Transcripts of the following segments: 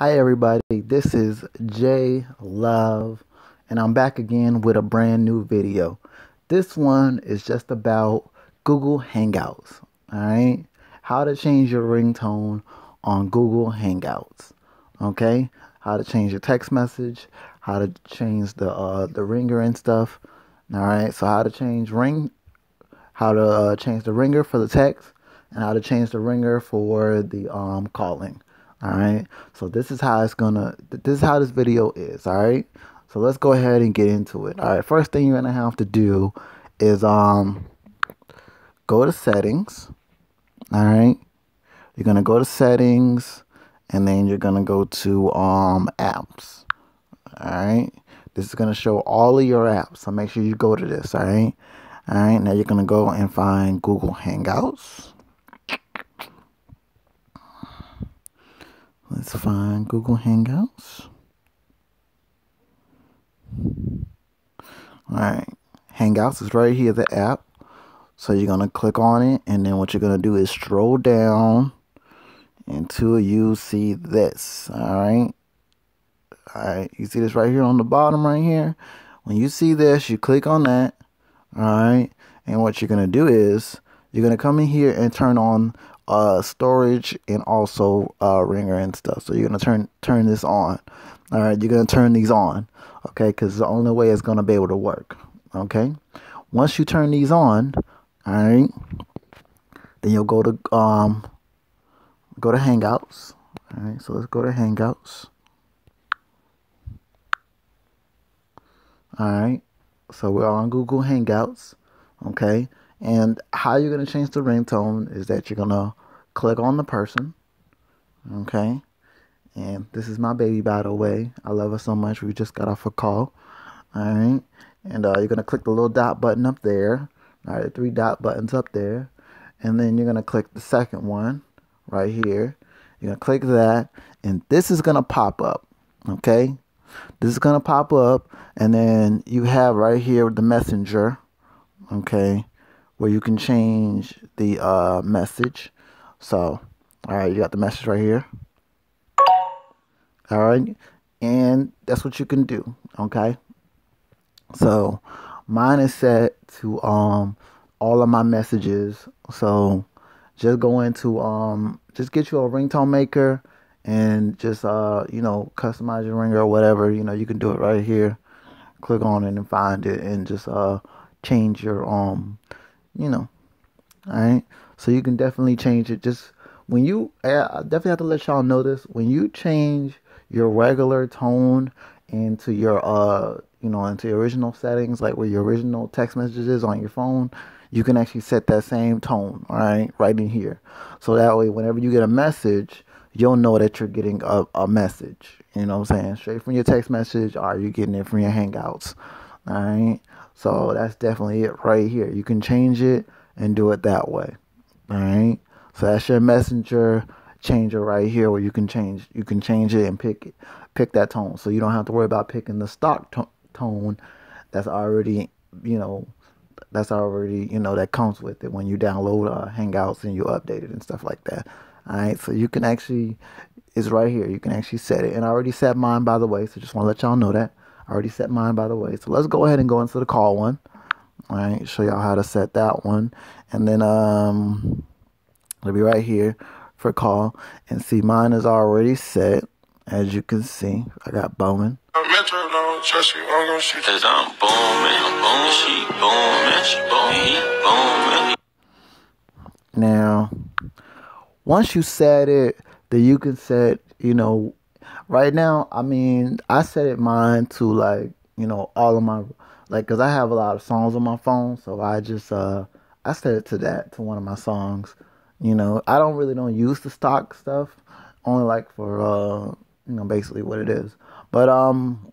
Hi, everybody. This is J Love, and I'm back again with a brand new video. This one is just about Google Hangouts. All right, how to change your ringtone on Google Hangouts. Okay, how to change your text message, how to change the uh, the ringer and stuff. All right, so how to change ring, how to uh, change the ringer for the text, and how to change the ringer for the um calling all right so this is how it's gonna this is how this video is all right so let's go ahead and get into it all right first thing you're gonna have to do is um go to settings all right you're gonna go to settings and then you're gonna go to um apps all right this is gonna show all of your apps so make sure you go to this all right all right now you're gonna go and find google hangouts Let's find Google Hangouts. All right, Hangouts is right here, the app. So you're going to click on it, and then what you're going to do is scroll down until you see this. All right. All right, you see this right here on the bottom right here? When you see this, you click on that, all right? And what you're going to do is you're going to come in here and turn on uh, storage and also uh, ringer and stuff. So you're gonna turn turn this on. All right, you're gonna turn these on, okay? Because the only way it's gonna be able to work. Okay, once you turn these on, all right, then you'll go to um go to Hangouts. All right, so let's go to Hangouts. All right, so we're on Google Hangouts. Okay, and how you're going to change the ringtone is that you're going to click on the person. Okay. And this is my baby, by the way. I love her so much. We just got off a call. All right. And uh, you're going to click the little dot button up there. All right. The three dot buttons up there. And then you're going to click the second one right here. You're going to click that. And this is going to pop up. Okay. This is going to pop up. And then you have right here the messenger. Okay where you can change the uh, message. So, all right, you got the message right here. All right, and that's what you can do. Okay, so mine is set to um all of my messages. So just go into um just get you a ringtone maker and just uh you know customize your ringer or whatever. You know you can do it right here. Click on it and find it and just uh change your um you know. All right. So you can definitely change it. Just when you, I definitely have to let y'all know this. When you change your regular tone into your, uh, you know, into your original settings, like where your original text messages on your phone, you can actually set that same tone. All right. Right in here. So that way, whenever you get a message, you'll know that you're getting a, a message. You know what I'm saying? Straight from your text message or you getting it from your Hangouts. All right. So that's definitely it right here. You can change it and do it that way. All right. So that's your messenger changer right here where you can change you can change it and pick it pick that tone so you don't have to worry about picking the stock to tone that's already you know that's already you know that comes with it when you download uh, hangouts and you update it and stuff like that all right so you can actually it's right here you can actually set it and i already set mine by the way so just want to let y'all know that already set mine, by the way. So let's go ahead and go into the call one. All right, show y'all how to set that one. And then um, it'll be right here for call. And see, mine is already set. As you can see, I got Bowman. Now, once you set it, then you can set, you know, right now, I mean, I set it mine to like, you know, all of my like cuz I have a lot of songs on my phone, so I just uh I set it to that to one of my songs. You know, I don't really don't use the stock stuff only like for uh you know, basically what it is. But um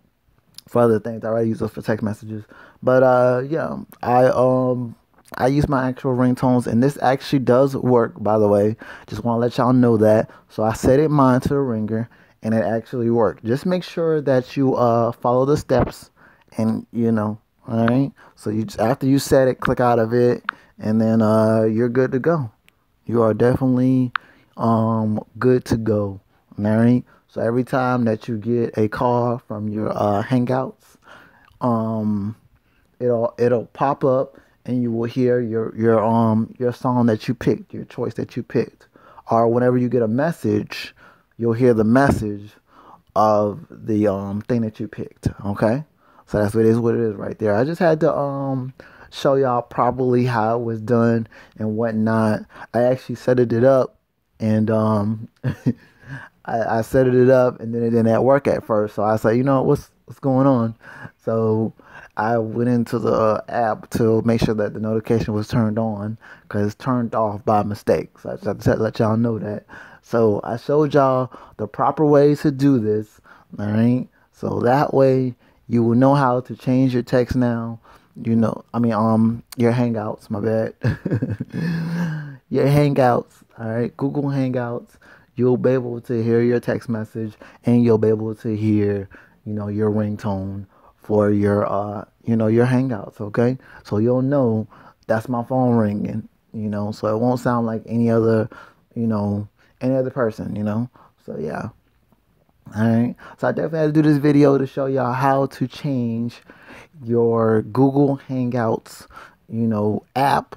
for other things, I already use those for text messages. But uh yeah, I um I use my actual ringtones, and this actually does work, by the way. Just want to let y'all know that. So I set it mine to the ringer, and it actually worked. Just make sure that you uh, follow the steps and you know, all right? So you just, after you set it, click out of it and then uh, you're good to go. You are definitely um, good to go. All right? So every time that you get a call from your uh, hangouts, um, it'll it'll pop up and you will hear your your um your song that you picked, your choice that you picked. Or whenever you get a message you'll hear the message of the um, thing that you picked. Okay, so that's what it is. What it is right there. I just had to um, show y'all probably how it was done and whatnot. I actually set it up and um, I, I set it up and then it didn't work at first. So I said, you know what's what's going on? So I went into the app to make sure that the notification was turned on because it's turned off by mistake. So I just had to let y'all know that. So I showed y'all the proper ways to do this. All right. So that way you will know how to change your text now. You know, I mean, um, your Hangouts, my bad. your Hangouts. All right. Google Hangouts. You'll be able to hear your text message and you'll be able to hear, you know, your ringtone for your, uh, you know, your Hangouts. Okay. So you'll know that's my phone ringing, you know, so it won't sound like any other, you know, any other person, you know? So, yeah. Alright, so I definitely had to do this video to show y'all how to change your Google Hangouts, you know, app,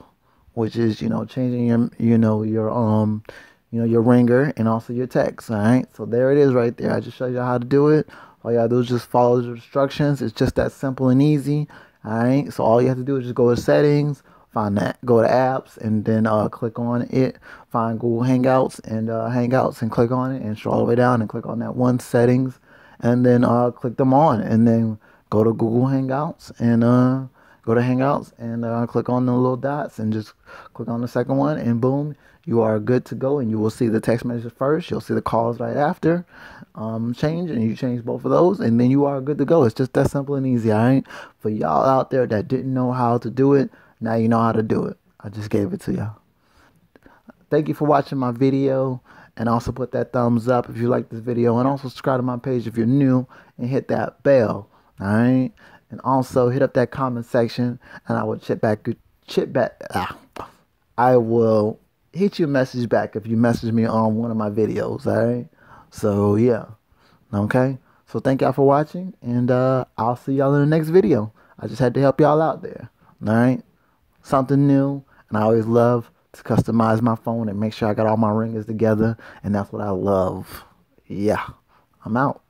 which is, you know, changing your, you know, your, um, you know, your ringer and also your text. All right. So there it is right there. I just showed you all how to do it. All you all do is just follow the instructions. It's just that simple and easy. All right. So all you have to do is just go to settings, find that go to apps and then uh, click on it find google hangouts and uh, hangouts and click on it and scroll all the way down and click on that one settings and then uh, click them on and then go to google hangouts and uh, go to hangouts and uh, click on the little dots and just click on the second one and boom you are good to go and you will see the text message first you'll see the calls right after um, change and you change both of those and then you are good to go it's just that simple and easy all right for y'all out there that didn't know how to do it now you know how to do it. I just gave it to y'all. Thank you for watching my video. And also put that thumbs up if you like this video. And also subscribe to my page if you're new. And hit that bell. Alright? And also hit up that comment section. And I will chip back. Chip back. Ah, I will hit you a message back if you message me on one of my videos. Alright? So yeah. Okay? So thank y'all for watching. And uh, I'll see y'all in the next video. I just had to help y'all out there. Alright? something new. And I always love to customize my phone and make sure I got all my ringers together. And that's what I love. Yeah, I'm out.